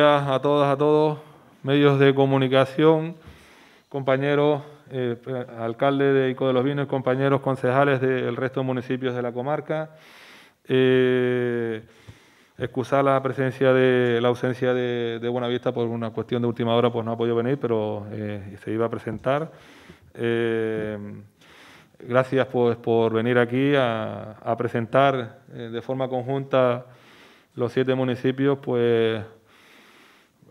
a todas, a todos, medios de comunicación, compañeros, eh, alcalde de Ico de los Vinos, compañeros concejales del resto de municipios de la comarca. Eh, excusar la presencia de la ausencia de, de, Buenavista por una cuestión de última hora, pues no ha podido venir, pero eh, se iba a presentar. Eh, gracias pues, por venir aquí a, presentar de forma conjunta los siete municipios, pues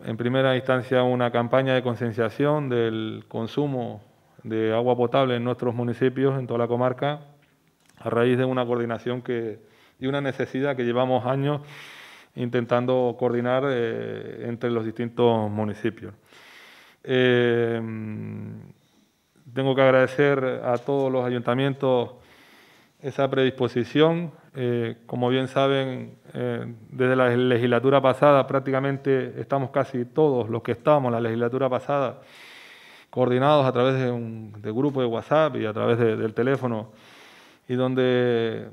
en primera instancia una campaña de concienciación del consumo de agua potable en nuestros municipios, en toda la comarca, a raíz de una coordinación que, y una necesidad que llevamos años intentando coordinar eh, entre los distintos municipios. Eh, tengo que agradecer a todos los ayuntamientos esa predisposición eh, como bien saben, eh, desde la legislatura pasada prácticamente estamos casi todos los que estábamos la legislatura pasada coordinados a través de un de grupo de WhatsApp y a través del teléfono y donde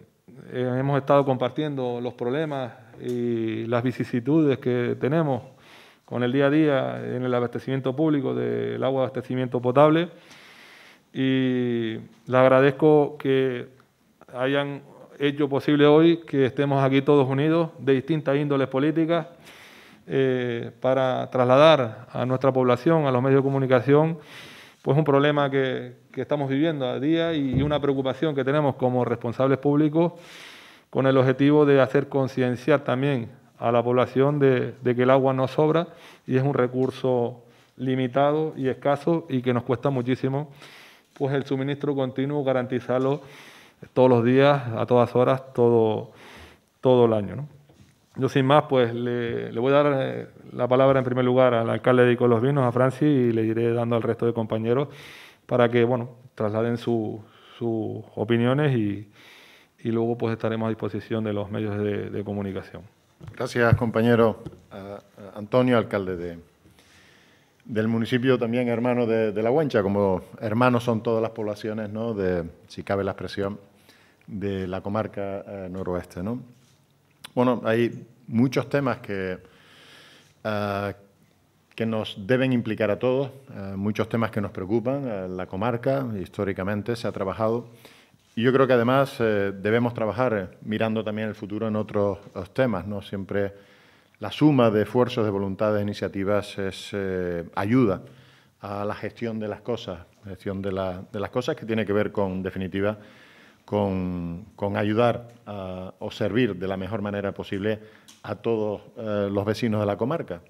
eh, hemos estado compartiendo los problemas y las vicisitudes que tenemos con el día a día en el abastecimiento público del agua de abastecimiento potable y le agradezco que hayan hecho posible hoy que estemos aquí todos unidos de distintas índoles políticas eh, para trasladar a nuestra población, a los medios de comunicación, pues un problema que, estamos viviendo a día y una preocupación que tenemos como responsables públicos con el objetivo de hacer concienciar también a la población de, de, que el agua no sobra y es un recurso limitado y escaso y que nos cuesta muchísimo pues el suministro continuo garantizarlo todos los días, a todas horas, todo, todo el año. ¿no? Yo sin más, pues le, voy a dar eh, la palabra en primer lugar al alcalde de Colos Vinos, a Francis, y le iré dando al resto de compañeros para que, bueno, trasladen sus opiniones y, luego pues estaremos a disposición de los medios de, comunicación. Gracias, compañero Antonio, alcalde de, del municipio, también hermano de, La Huencha, como hermanos son todas las poblaciones, ¿no? De, si cabe la expresión, de la comarca eh, noroeste. ¿no? Bueno, hay muchos temas que, eh, que nos deben implicar a todos, eh, muchos temas que nos preocupan. la comarca históricamente se ha trabajado y yo creo que además debemos trabajar mirando también el futuro en otros temas. ¿no? Siempre la suma de esfuerzos, de voluntades, iniciativas es ayuda a la gestión de las cosas, gestión de, de las cosas que tiene que ver con, en definitiva, con, con ayudar o servir de la mejor manera posible a todos eh, los vecinos de la comarca,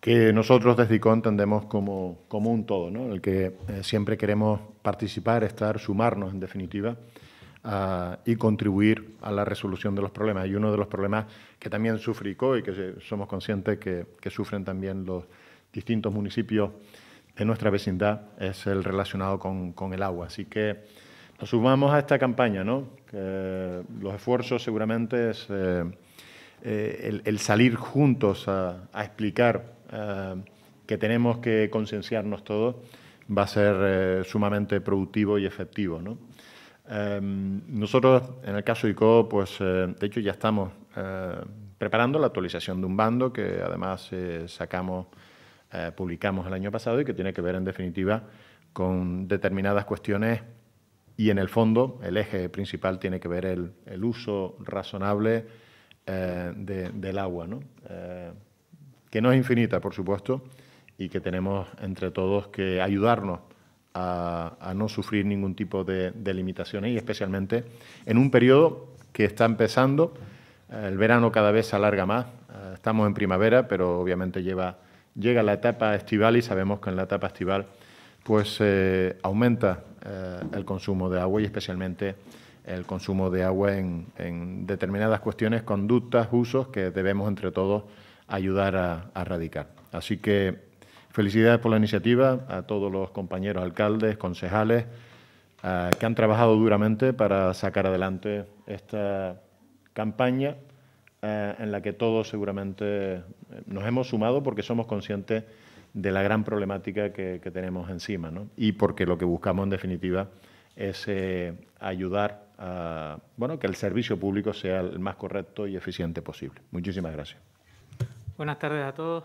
que nosotros desde ICO entendemos como, un todo, ¿no? en el que eh, siempre queremos participar, estar, sumarnos en definitiva y contribuir a la resolución de los problemas. Y uno de los problemas que también sufre ICO y que somos conscientes que, sufren también los distintos municipios de nuestra vecindad es el relacionado con, con el agua. Así que nos sumamos a esta campaña, ¿no? los esfuerzos seguramente es eh, eh, el, salir juntos a, explicar eh, que tenemos que concienciarnos todos va a ser sumamente productivo y efectivo, ¿no? Em, nosotros, en el caso de ICO, pues de hecho ya estamos preparando la actualización de un bando que además sacamos, publicamos el año pasado y que tiene que ver en definitiva con determinadas cuestiones y en el fondo, el eje principal tiene que ver el, el uso razonable eh, del agua, eh, que no es infinita, por supuesto, y que tenemos entre todos que ayudarnos a, no sufrir ningún tipo de, limitaciones, y especialmente en un periodo que está empezando, el verano cada vez se alarga más, eh, estamos en primavera, pero obviamente lleva, llega la etapa estival y sabemos que en la etapa estival pues aumenta eh, el consumo de agua y especialmente el consumo de agua en, determinadas cuestiones, conductas, usos que debemos entre todos ayudar a, erradicar. Así que felicidades por la iniciativa a todos los compañeros alcaldes, concejales, eh, que han trabajado duramente para sacar adelante esta campaña eh, en la que todos seguramente nos hemos sumado porque somos conscientes de la gran problemática que, tenemos encima. ¿no? Y porque lo que buscamos, en definitiva, es eh, ayudar a bueno, que el servicio público sea el más correcto y eficiente posible. Muchísimas gracias. Buenas tardes a todos.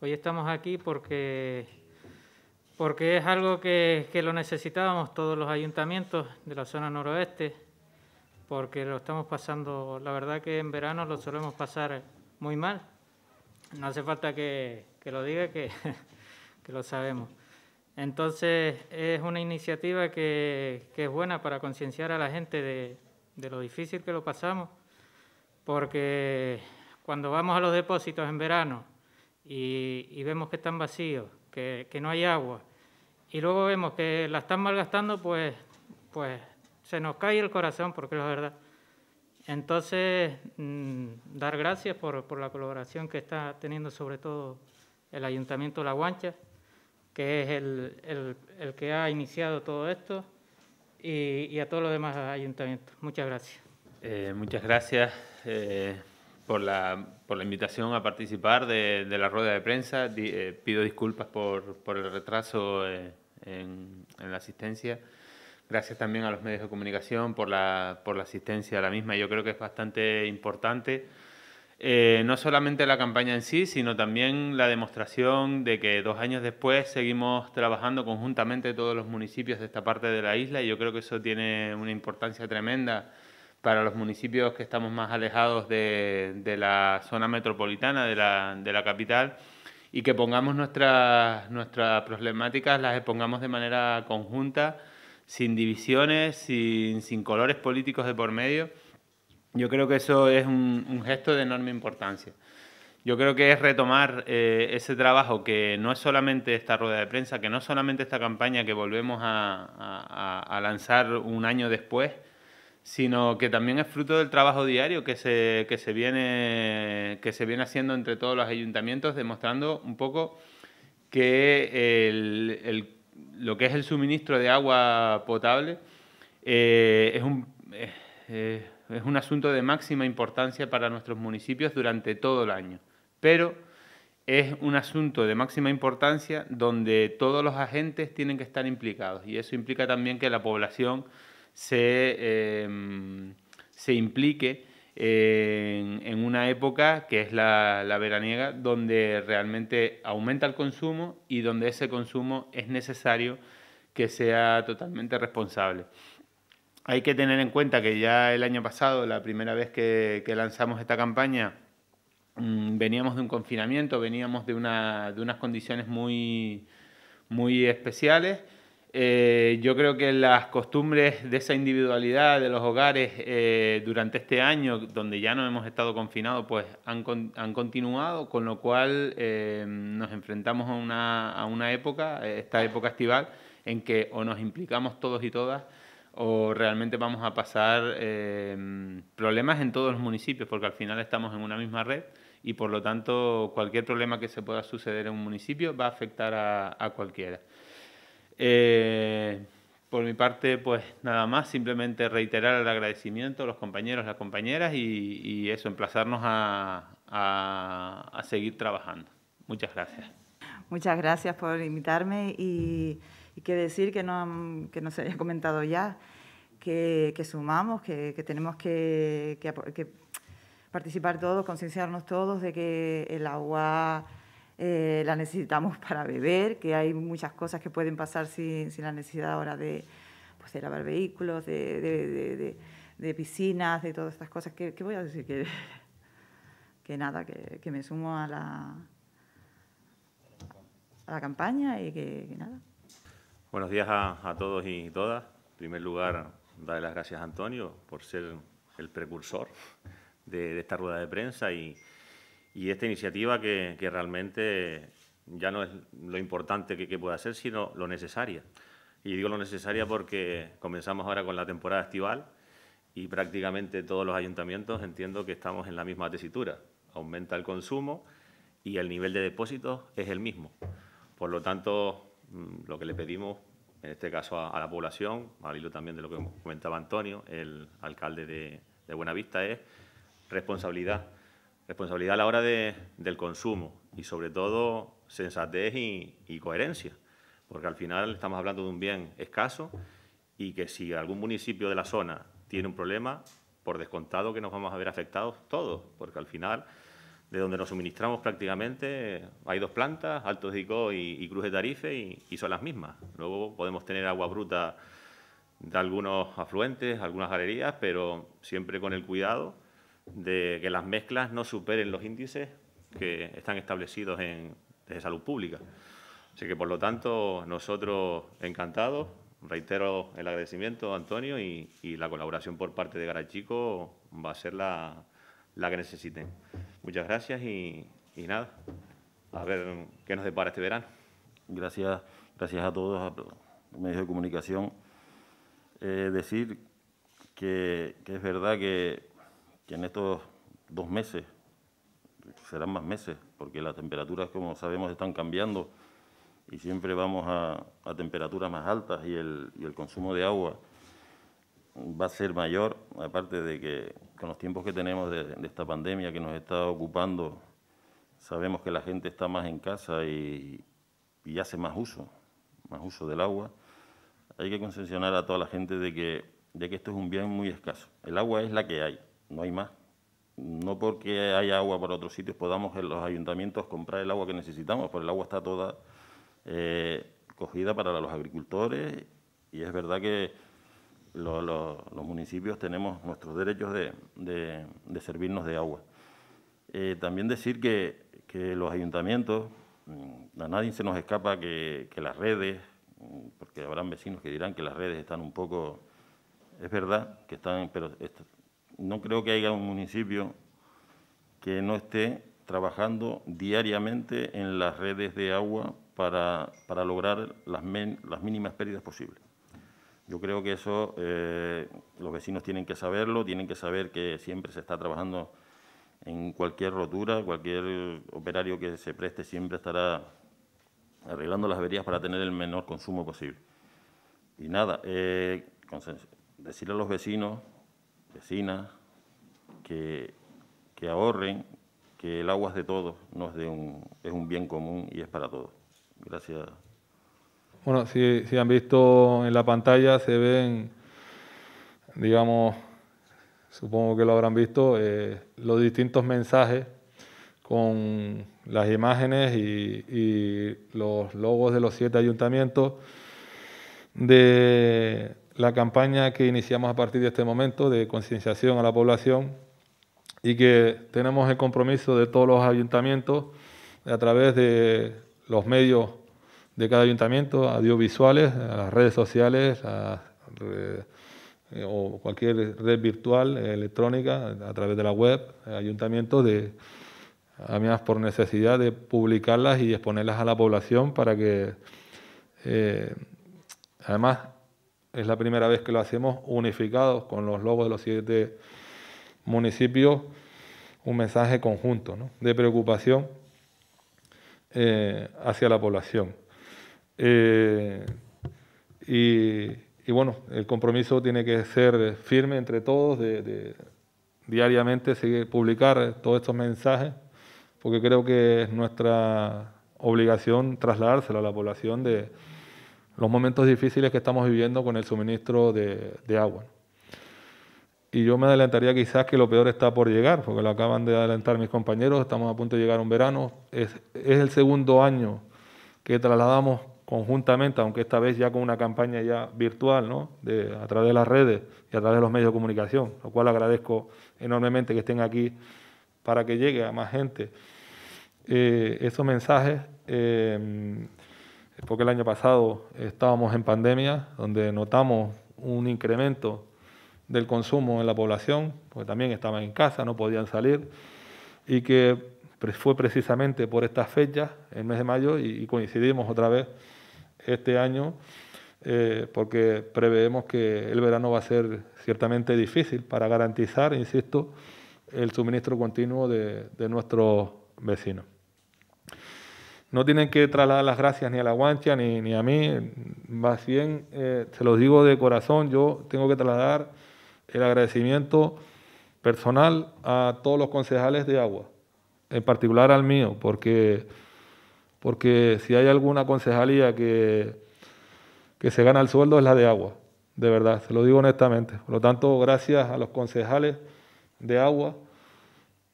Hoy estamos aquí porque, porque es algo que, que lo necesitábamos todos los ayuntamientos de la zona noroeste, porque lo estamos pasando, la verdad que en verano lo solemos pasar muy mal, no hace falta que, lo diga, que, que, lo sabemos. Entonces, es una iniciativa que, es buena para concienciar a la gente de, lo difícil que lo pasamos, porque cuando vamos a los depósitos en verano y, vemos que están vacíos, que, no hay agua, y luego vemos que la están malgastando, pues, pues se nos cae el corazón, porque es verdad. Entonces, mm, dar gracias por, por, la colaboración que está teniendo sobre todo el Ayuntamiento de La Guancha, que es el, el, que ha iniciado todo esto, y, a todos los demás ayuntamientos. Muchas gracias. Eh, muchas gracias eh, por, la, por, la, invitación a participar de, la rueda de prensa. Eh, pido disculpas por, por el retraso en la asistencia. Gracias también a los medios de comunicación por la, por la asistencia a la misma. Yo creo que es bastante importante. Eh, no solamente la campaña en sí, sino también la demostración de que dos años después seguimos trabajando conjuntamente todos los municipios de esta parte de la isla y yo creo que eso tiene una importancia tremenda para los municipios que estamos más alejados de, de la zona metropolitana, de la, de la, capital, y que pongamos nuestras, nuestras problemáticas, las expongamos de manera conjunta sin divisiones, sin, sin colores políticos de por medio. Yo creo que eso es un, gesto de enorme importancia. Yo creo que es retomar eh, ese trabajo que no es solamente esta rueda de prensa, que no es solamente esta campaña que volvemos a, a, lanzar un año después, sino que también es fruto del trabajo diario que se, que se, viene, que se viene haciendo entre todos los ayuntamientos, demostrando un poco que el, el lo que es el suministro de agua potable eh, eh, es, un, asunto de máxima importancia para nuestros municipios durante todo el año. Pero es un asunto de máxima importancia donde todos los agentes tienen que estar implicados y eso implica también que la población se eh, implique en, una época que es la, la, veraniega, donde realmente aumenta el consumo y donde ese consumo es necesario que sea totalmente responsable. Hay que tener en cuenta que ya el año pasado, la primera vez que, lanzamos esta campaña, mm, veníamos de un confinamiento, veníamos de, de unas condiciones muy, muy especiales eh, yo creo que las costumbres de esa individualidad de los hogares eh, durante este año, donde ya no hemos estado confinados, pues han, continuado, con lo cual eh, nos enfrentamos a una, época, esta época estival, en que o nos implicamos todos y todas o realmente vamos a pasar problemas en todos los municipios, porque al final estamos en una misma red y por lo tanto cualquier problema que se pueda suceder en un municipio va a afectar a cualquiera. Eh, por mi parte, pues nada más, simplemente reiterar el agradecimiento a los compañeros, las compañeras y, eso, emplazarnos a, seguir trabajando. Muchas gracias. Muchas gracias por invitarme y, y que decir que no, que se haya comentado ya, que, sumamos, que, tenemos que, que participar todos, concienciarnos todos de que el agua eh, la necesitamos para beber, que hay muchas cosas que pueden pasar sin, la necesidad ahora de, pues, lavar vehículos, de, de, piscinas, de todas estas cosas. ¿Qué, voy a decir? Que, que nada, que, que, me sumo a la, a la campaña y que, nada. Buenos días a, todos y todas. En primer lugar, darle las gracias a Antonio por ser el precursor de, de esta rueda de prensa y, y esta iniciativa que, realmente ya no es lo importante que, pueda ser, sino lo necesaria. Y digo lo necesaria porque comenzamos ahora con la temporada estival y prácticamente todos los ayuntamientos entiendo que estamos en la misma tesitura. Aumenta el consumo y el nivel de depósitos es el mismo. Por lo tanto, mm, lo que le pedimos, en este caso a, la población, al hilo también de lo que comentaba Antonio, el alcalde de, de Buenavista, es responsabilidad responsabilidad a la hora del consumo y sobre todo sensatez y, coherencia, porque al final estamos hablando de un bien escaso y que si algún municipio de la zona tiene un problema, por descontado que nos vamos a ver afectados todos, porque al final de donde nos suministramos prácticamente hay dos plantas, Altos de y, Cruz de Tarife, y son las mismas. Luego podemos tener agua bruta de algunos afluentes, algunas galerías, pero siempre con el cuidado de que las mezclas no superen los índices que están establecidos en, desde salud pública. Así que, por lo tanto, nosotros encantados. Reitero el agradecimiento, Antonio, y, y la colaboración por parte de Garachico va a ser la, que necesiten. Muchas gracias y, nada, a ver qué nos depara este verano. Gracias, gracias a todos, a los medios de comunicación. Eh, decir que es verdad que que en estos dos meses, serán más meses, porque las temperaturas, como sabemos, están cambiando y siempre vamos a, temperaturas más altas y el, consumo de agua va a ser mayor, aparte de que con los tiempos que tenemos de, esta pandemia que nos está ocupando, sabemos que la gente está más en casa y, hace más uso, más uso del agua. Hay que concesionar a toda la gente de que esto es un bien muy escaso. El agua es la que hay no hay más. No porque haya agua para otros sitios podamos en los ayuntamientos comprar el agua que necesitamos, porque el agua está toda eh, cogida para los agricultores y es verdad que los municipios tenemos nuestros derechos de, servirnos de agua. Eh, también decir que, los ayuntamientos, mm, a nadie se nos escapa que, las redes, mm, porque habrán vecinos que dirán que las redes están un poco es verdad que están, pero no creo que haya un municipio que no esté trabajando diariamente en las redes de agua para, lograr las, las, mínimas pérdidas posibles. Yo creo que eso eh, los vecinos tienen que saberlo, tienen que saber que siempre se está trabajando en cualquier rotura, cualquier operario que se preste siempre estará arreglando las averías para tener el menor consumo posible. Y nada, eh, decirle a los vecinos vecinas, que, que ahorren, que el agua es de todos, no es de un, es un bien común y es para todos. Gracias. Bueno, si, si han visto en la pantalla, se ven, digamos, supongo que lo habrán visto, eh, los distintos mensajes con las imágenes y, y, los logos de los siete ayuntamientos de, la campaña que iniciamos a partir de este momento de concienciación a la población y que tenemos el compromiso de todos los ayuntamientos a través de los medios de cada ayuntamiento, audiovisuales, las redes sociales eh, o cualquier red virtual, electrónica, a través de la web, ayuntamiento de además por necesidad de publicarlas y exponerlas a la población para que eh, además es la primera vez que lo hacemos unificados con los logos de los siete municipios, un mensaje conjunto de preocupación eh, hacia la población. Eh, y, bueno, el compromiso tiene que ser firme entre todos, de, diariamente seguir, publicar todos estos mensajes, porque creo que es nuestra obligación trasladárselo a la población de los momentos difíciles que estamos viviendo con el suministro de, agua. Y yo me adelantaría quizás que lo peor está por llegar, porque lo acaban de adelantar mis compañeros, estamos a punto de llegar a un verano, es, el segundo año que trasladamos conjuntamente, aunque esta vez ya con una campaña ya virtual, ¿no? a través de las redes y a través de los medios de comunicación, lo cual agradezco enormemente que estén aquí para que llegue a más gente eh, esos mensajes. Eh, porque el año pasado estábamos en pandemia, donde notamos un incremento del consumo en la población, porque también estaban en casa, no podían salir, y que fue precisamente por estas fechas, el mes de mayo, y coincidimos otra vez este año, eh, porque preveemos que el verano va a ser ciertamente difícil para garantizar, insisto, el suministro continuo de nuestros vecinos. No tienen que trasladar las gracias ni a la guancha ni, ni a mí. Más bien, eh, se los digo de corazón, yo tengo que trasladar el agradecimiento personal a todos los concejales de agua, en particular al mío, porque, porque si hay alguna concejalía que, que se gana el sueldo es la de agua, de verdad, se lo digo honestamente. Por lo tanto, gracias a los concejales de agua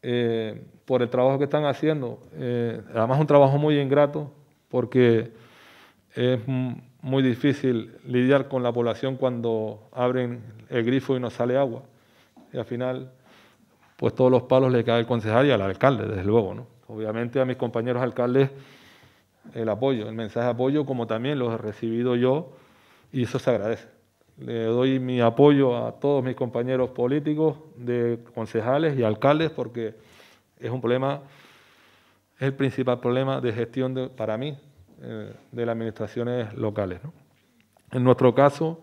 eh, por el trabajo que están haciendo. Eh, además un trabajo muy ingrato porque es muy difícil lidiar con la población cuando abren el grifo y no sale agua. Y al final, pues todos los palos le cae al concejal y al alcalde, desde luego. ¿no? Obviamente a mis compañeros alcaldes el apoyo, el mensaje de apoyo, como también lo he recibido yo, y eso se agradece. Le doy mi apoyo a todos mis compañeros políticos, de concejales y alcaldes, porque es un problema, es el principal problema de gestión para mí eh, de las administraciones locales. ¿no? En nuestro caso,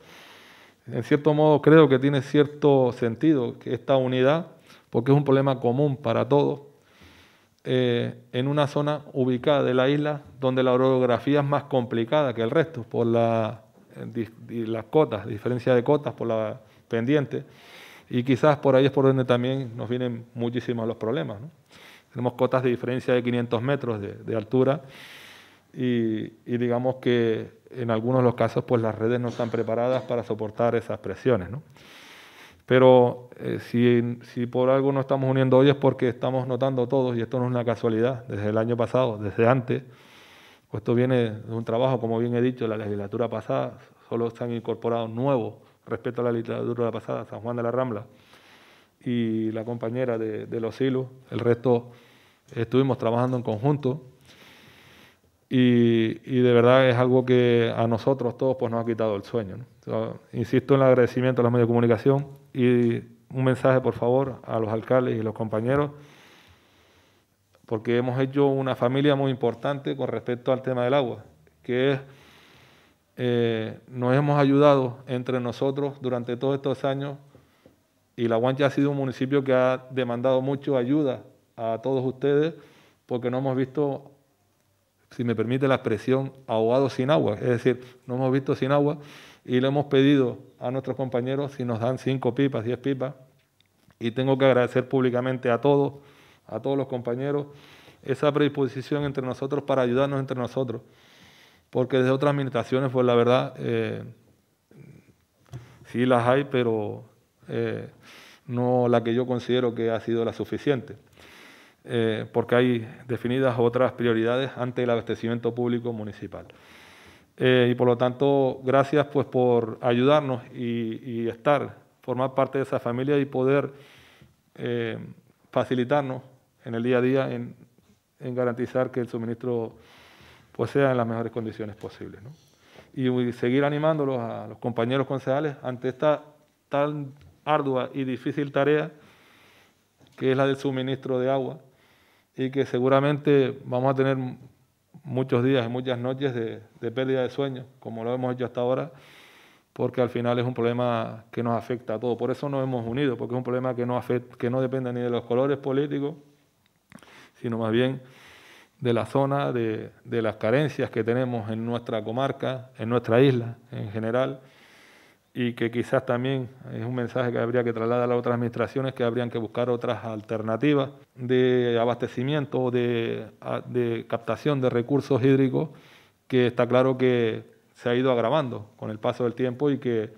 en cierto modo creo que tiene cierto sentido esta unidad, porque es un problema común para todos, eh, en una zona ubicada de la isla donde la orografía es más complicada que el resto, por la las cotas, diferencia de cotas por la pendiente, y quizás por ahí es por donde también nos vienen muchísimos los problemas. Tenemos cotas de diferencia de 500 metros de, altura y, digamos que en algunos de los casos pues las redes no están preparadas para soportar esas presiones. Pero eh, si, si, por algo no estamos uniendo hoy es porque estamos notando todos, y esto no es una casualidad, desde el año pasado, desde antes, pues esto viene de un trabajo, como bien he dicho, de la legislatura pasada, solo se han incorporado nuevos respecto a la legislatura pasada, San Juan de la Rambla y la compañera de, los hilos, el resto estuvimos trabajando en conjunto y, de verdad es algo que a nosotros todos pues, nos ha quitado el sueño. insisto en el agradecimiento a los medios de comunicación y un mensaje, por favor, a los alcaldes y los compañeros porque hemos hecho una familia muy importante con respecto al tema del agua, que es, eh, nos hemos ayudado entre nosotros durante todos estos años y La Guancha ha sido un municipio que ha demandado mucho ayuda a todos ustedes porque no hemos visto, si me permite la expresión, ahogados sin agua, es decir, no hemos visto sin agua y le hemos pedido a nuestros compañeros si nos dan cinco pipas, diez pipas, y tengo que agradecer públicamente a todos a todos los compañeros esa predisposición entre nosotros para ayudarnos entre nosotros. Porque desde otras administraciones, pues la verdad, eh, sí las hay, pero eh, no la que yo considero que ha sido la suficiente. Eh, porque hay definidas otras prioridades ante el abastecimiento público municipal. y por lo tanto, gracias pues, por ayudarnos y, y estar, formar parte de esa familia y poder facilitarnos en el día a día en, garantizar que el suministro pues, sea en las mejores condiciones posibles. Y seguir animándolos a los compañeros concejales ante esta tan ardua y difícil tarea que es la del suministro de agua y que seguramente vamos a tener muchos días y muchas noches de, pérdida de sueño, como lo hemos hecho hasta ahora, porque al final es un problema que nos afecta a todos. Por eso nos hemos unido, porque es un problema que no, que no depende ni de los colores políticos, sino más bien de la zona, de, las carencias que tenemos en nuestra comarca, en nuestra isla en general, y que quizás también es un mensaje que habría que trasladar a otras administraciones que habrían que buscar otras alternativas de abastecimiento o de, de captación de recursos hídricos, que está claro que se ha ido agravando con el paso del tiempo y que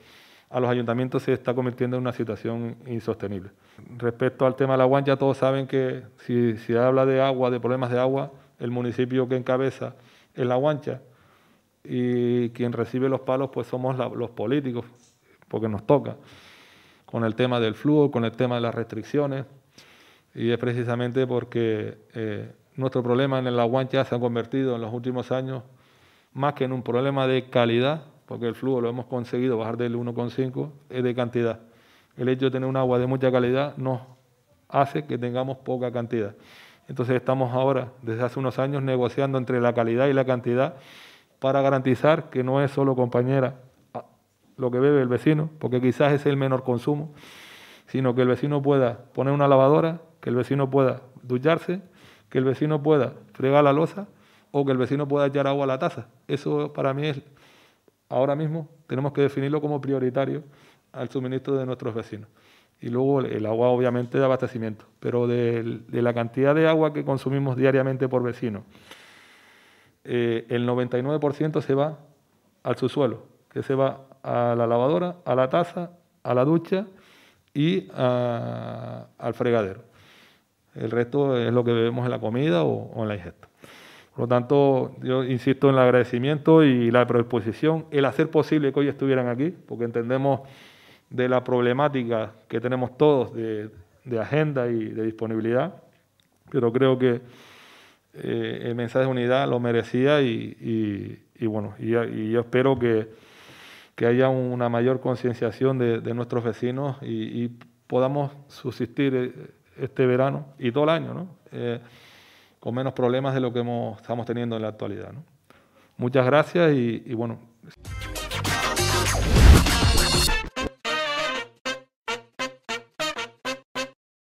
a los ayuntamientos se está convirtiendo en una situación insostenible. Respecto al tema de la guancha todos saben que si se habla de agua, de problemas de agua, el municipio que encabeza es la guancha y quien recibe los palos pues somos los políticos, porque nos toca, con el tema del flujo, con el tema de las restricciones, y es precisamente porque eh, nuestro problema en la guancha se ha convertido en los últimos años más que en un problema de calidad, porque el flujo lo hemos conseguido bajar del 1,5 es de cantidad. El hecho de tener un agua de mucha calidad nos hace que tengamos poca cantidad. Entonces estamos ahora, desde hace unos años, negociando entre la calidad y la cantidad para garantizar que no es solo compañera ah, lo que bebe el vecino, porque quizás es el menor consumo, sino que el vecino pueda poner una lavadora, que el vecino pueda ducharse, que el vecino pueda fregar la losa o que el vecino pueda echar agua a la taza. Eso para mí es ahora mismo tenemos que definirlo como prioritario al suministro de nuestros vecinos. Y luego el agua, obviamente, de abastecimiento, pero de, la cantidad de agua que consumimos diariamente por vecino, eh, el 99% se va al subsuelo, que se va a la lavadora, a la taza, a la ducha y al fregadero. El resto es lo que bebemos en la comida o, o en la ingesta. Por lo tanto, yo insisto en el agradecimiento y la predisposición, el hacer posible que hoy estuvieran aquí, porque entendemos de la problemática que tenemos todos de, agenda y de disponibilidad, pero creo que eh, el mensaje de unidad lo merecía y, bueno, y, yo espero que, que haya una mayor concienciación de, nuestros vecinos y, podamos subsistir eh, este verano y todo el año, ¿no? Eh, con menos problemas de lo que hemos, estamos teniendo en la actualidad. ¿no? Muchas gracias y, y bueno.